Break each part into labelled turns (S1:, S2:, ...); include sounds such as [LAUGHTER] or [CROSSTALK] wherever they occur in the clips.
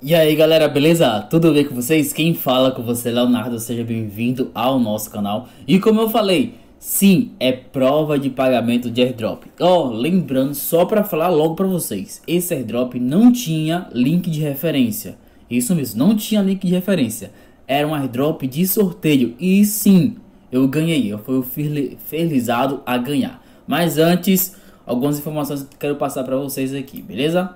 S1: E aí galera, beleza? Tudo bem com vocês? Quem fala com você, Leonardo, seja bem-vindo ao nosso canal. E como eu falei, sim, é prova de pagamento de airdrop. Ó, oh, lembrando, só para falar logo para vocês, esse airdrop não tinha link de referência. Isso mesmo, não tinha link de referência. Era um airdrop de sorteio e sim, eu ganhei, eu fui felizado a ganhar. Mas antes, algumas informações que quero passar para vocês aqui, beleza?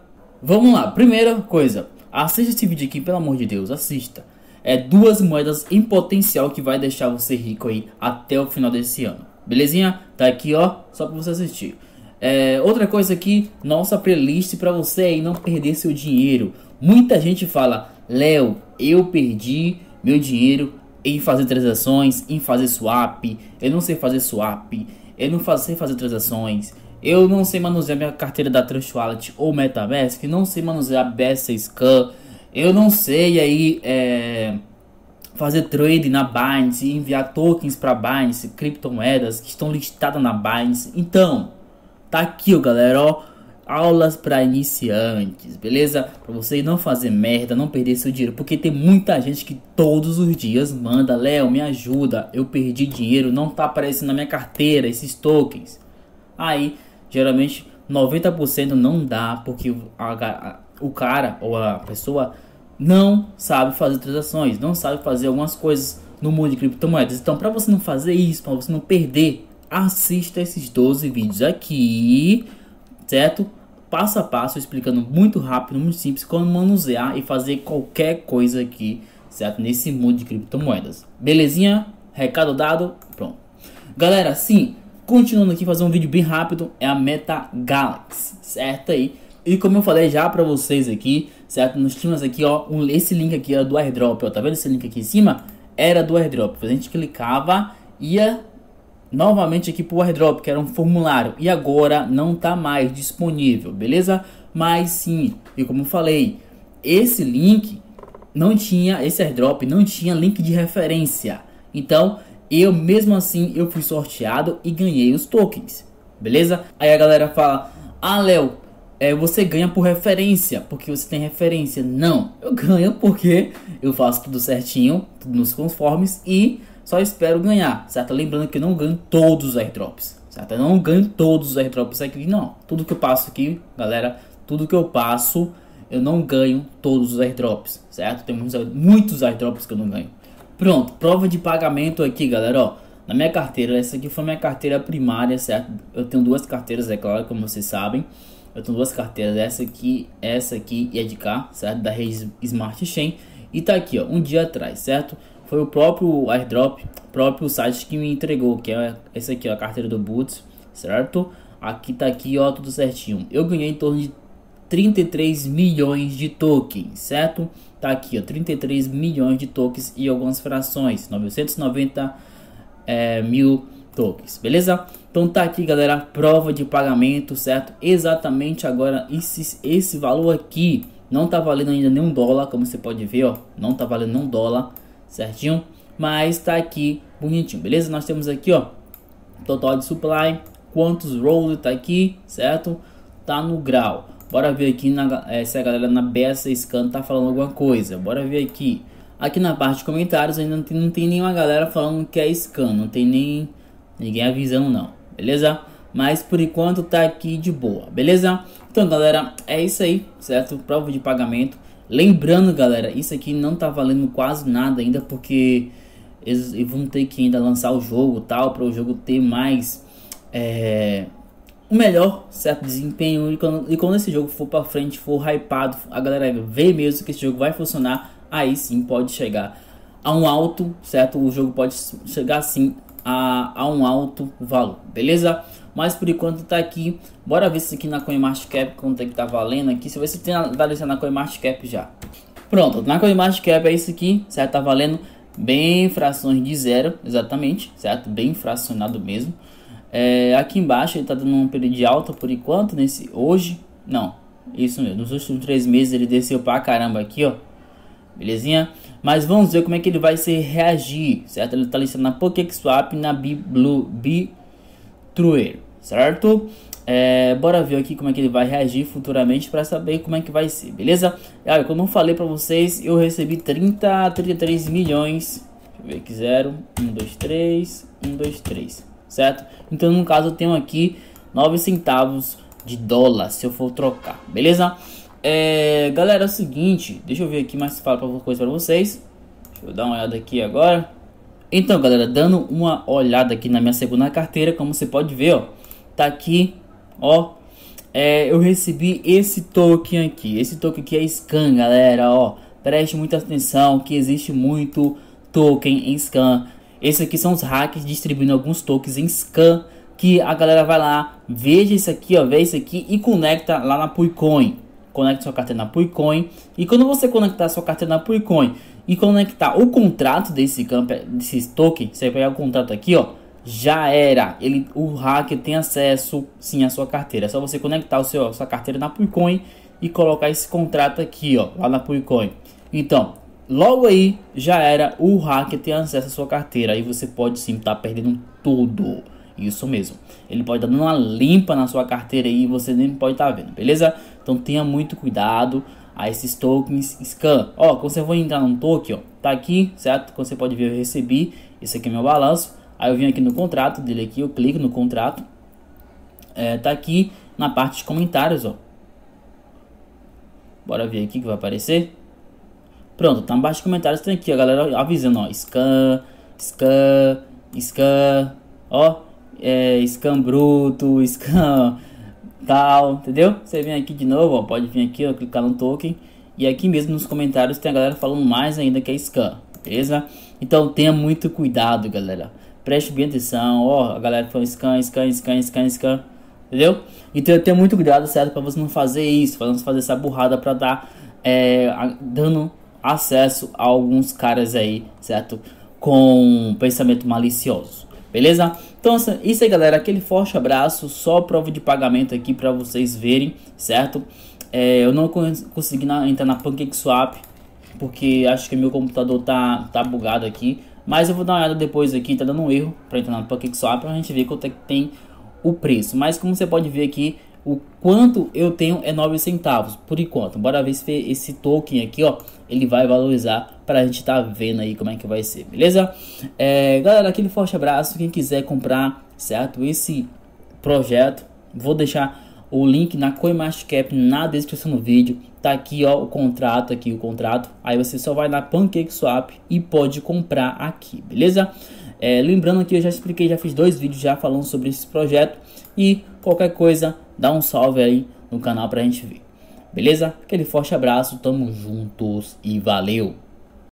S1: Vamos lá, primeira coisa, Assista esse vídeo aqui, pelo amor de Deus, assista. É duas moedas em potencial que vai deixar você rico aí até o final desse ano. Belezinha? Tá aqui, ó, só para você assistir. É, outra coisa aqui, nossa playlist para você aí não perder seu dinheiro. Muita gente fala, Léo, eu perdi meu dinheiro em fazer transações, em fazer swap, eu não sei fazer swap, eu não sei fazer transações, eu não sei manusear minha carteira da Trust Wallet ou MetaMask, não sei manusear BS Scan, eu não sei aí é, fazer trade na Binance, enviar tokens para Binance, criptomoedas que estão listadas na Binance. Então, tá aqui, ó, galera, ó, aulas para iniciantes, beleza? Para você não fazer merda, não perder seu dinheiro, porque tem muita gente que todos os dias manda, Léo, me ajuda, eu perdi dinheiro, não tá aparecendo na minha carteira esses tokens. Aí geralmente 90% não dá porque a, a, o cara ou a pessoa não sabe fazer transações, não sabe fazer algumas coisas no mundo de criptomoedas. Então, para você não fazer isso, para você não perder, assista esses 12 vídeos aqui, certo? Passo a passo, explicando muito rápido, muito simples, como manusear e fazer qualquer coisa aqui, certo? Nesse mundo de criptomoedas. Belezinha? Recado dado? Pronto. Galera, sim, Continuando aqui, fazer um vídeo bem rápido, é a Meta Galaxy, certo aí? E como eu falei já pra vocês aqui, certo? Nos tínhamos aqui, ó, um, esse link aqui era do airdrop, ó, tá vendo esse link aqui em cima? Era do airdrop, a gente clicava, ia novamente aqui pro airdrop, que era um formulário, e agora não tá mais disponível, beleza? Mas sim, e como eu falei, esse link não tinha, esse airdrop não tinha link de referência, então eu mesmo assim eu fui sorteado e ganhei os tokens, beleza? Aí a galera fala: "Ah, Léo, é, você ganha por referência, porque você tem referência". Não, eu ganho porque eu faço tudo certinho, tudo nos conformes e só espero ganhar, certo? Lembrando que eu não ganho todos os airdrops, certo? Eu não ganho todos os airdrops aqui, não. Tudo que eu passo aqui, galera, tudo que eu passo, eu não ganho todos os airdrops, certo? Tem muitos, muitos airdrops que eu não ganho. Pronto, prova de pagamento aqui, galera, ó. Na minha carteira, essa aqui foi minha carteira primária, certo? Eu tenho duas carteiras, é claro, como vocês sabem. Eu tenho duas carteiras, essa aqui, essa aqui e a de cá, certo? Da rede Smart Chain. E tá aqui, ó, um dia atrás, certo? Foi o próprio airdrop, próprio site que me entregou, que é esse aqui, ó, a carteira do Boots, certo? Aqui tá aqui, ó, tudo certinho. Eu ganhei em torno de 33 milhões de tokens, certo? Tá aqui, ó, 33 milhões de tokens e algumas frações, 990 é, mil tokens, beleza? Então tá aqui, galera, prova de pagamento, certo? Exatamente agora esse, esse valor aqui não tá valendo ainda nenhum dólar, como você pode ver, ó, não tá valendo nenhum dólar, certinho? Mas tá aqui bonitinho, beleza? Nós temos aqui, ó, total de supply, quantos rolls tá aqui, certo? Tá no grau. Bora ver aqui na, é, se a galera na B6 Scan tá falando alguma coisa. Bora ver aqui. Aqui na parte de comentários ainda não tem, não tem nenhuma galera falando que é scan. Não tem nem ninguém avisando não. Beleza? Mas por enquanto tá aqui de boa. Beleza? Então galera, é isso aí. Certo? Prova de pagamento. Lembrando galera, isso aqui não tá valendo quase nada ainda. Porque eles vão ter que ainda lançar o jogo tal. Para o jogo ter mais... É o melhor certo desempenho. E quando, e quando esse jogo for para frente, for hypado, a galera vê mesmo que esse jogo vai funcionar, aí sim pode chegar a um alto, certo? O jogo pode chegar sim a, a um alto valor, beleza? Mas por enquanto tá aqui. Bora ver se aqui na CoinMarketCap quanto é que tá valendo aqui. Se você tem analisado na CoinMarketCap já. Pronto, na CoinMarketCap é isso aqui, certo? Tá valendo bem frações de zero, exatamente, certo? Bem fracionado mesmo. É, aqui embaixo ele está dando um período de alta por enquanto, nesse hoje. Não, isso mesmo. Nos últimos três meses ele desceu pra caramba aqui, ó. Belezinha? Mas vamos ver como é que ele vai se reagir, certo? Ele está listando na PokéSwap e na B Truer, certo? É, bora ver aqui como é que ele vai reagir futuramente para saber como é que vai ser, beleza? como eu falei para vocês, eu recebi 30, 33 milhões. Deixa eu ver aqui, zero, um, dois, três, um, dois, três certo? Então, no caso, eu tenho aqui 9 centavos de dólar, se eu for trocar, beleza? É, galera, é o seguinte, deixa eu ver aqui mais fala alguma coisa para vocês. Deixa eu dar uma olhada aqui agora. Então, galera, dando uma olhada aqui na minha segunda carteira, como você pode ver, ó, tá aqui, ó, é, eu recebi esse token aqui. Esse token aqui é scan, galera, ó. Preste muita atenção que existe muito token em scan esses aqui são os hackers distribuindo alguns tokens em scan que a galera vai lá, veja isso aqui, ó, vê isso aqui e conecta lá na Puicoin. Conecta sua carteira na Puicoin e quando você conectar sua carteira na Puicoin e conectar o contrato desse campo, desse token, você vai pegar o contrato aqui, ó, já era. Ele, o hacker tem acesso sim à sua carteira. É só você conectar o seu, sua carteira na Puicoin e colocar esse contrato aqui, ó, lá na Puicoin. Então, Logo aí já era o hacker ter acesso à sua carteira e você pode sim estar tá perdendo tudo. Isso mesmo. Ele pode tá dar uma limpa na sua carteira e você nem pode estar tá vendo, beleza? Então tenha muito cuidado a esses tokens scan. Ó, quando você for entrar num token, ó, tá aqui, certo? quando você pode ver, eu recebi. Esse aqui é meu balanço. Aí eu vim aqui no contrato dele aqui, eu clico no contrato. É, tá aqui na parte de comentários, ó. Bora ver aqui que vai aparecer. Pronto, tá embaixo comentários tem aqui, a galera avisando, ó. Scan, scan, scan, ó. É, scan bruto, [LAUGHS] scan tal, entendeu? Você vem aqui de novo, ó, pode vir aqui, ó, clicar no token. E aqui mesmo nos comentários tem a galera falando mais ainda que é scan, beleza? Então tenha muito cuidado, galera. Preste bem atenção, ó, a galera falando scan, scan, scan, scan, scan, entendeu? Então tenha muito cuidado, certo? Pra você não fazer isso, pra não fazer essa burrada pra dar, é, dano acesso a alguns caras aí, certo? Com pensamento malicioso, beleza? Então, assim, isso aí, galera. Aquele forte abraço. Só prova de pagamento aqui para vocês verem, certo? É, eu não cons consegui na, entrar na PancakeSwap porque acho que meu computador tá, tá bugado aqui. Mas eu vou dar uma olhada depois aqui, tá dando um erro para entrar na PancakeSwap para a gente ver quanto é que tem o preço. Mas como você pode ver aqui, o quanto eu tenho é 9 centavos por enquanto. Bora ver se esse token aqui, ó, ele vai valorizar para a gente estar tá vendo aí como é que vai ser, beleza? É, galera, aquele forte abraço. Quem quiser comprar, certo? Esse projeto, vou deixar o link na CoinMarketCap na descrição do vídeo. Tá aqui ó, o contrato aqui o contrato. Aí você só vai na PancakeSwap e pode comprar aqui, beleza? É, lembrando que eu já expliquei, já fiz dois vídeos já falando sobre esse projeto e qualquer coisa, dá um salve aí no canal pra gente ver. Beleza? Aquele forte abraço, tamo juntos e valeu!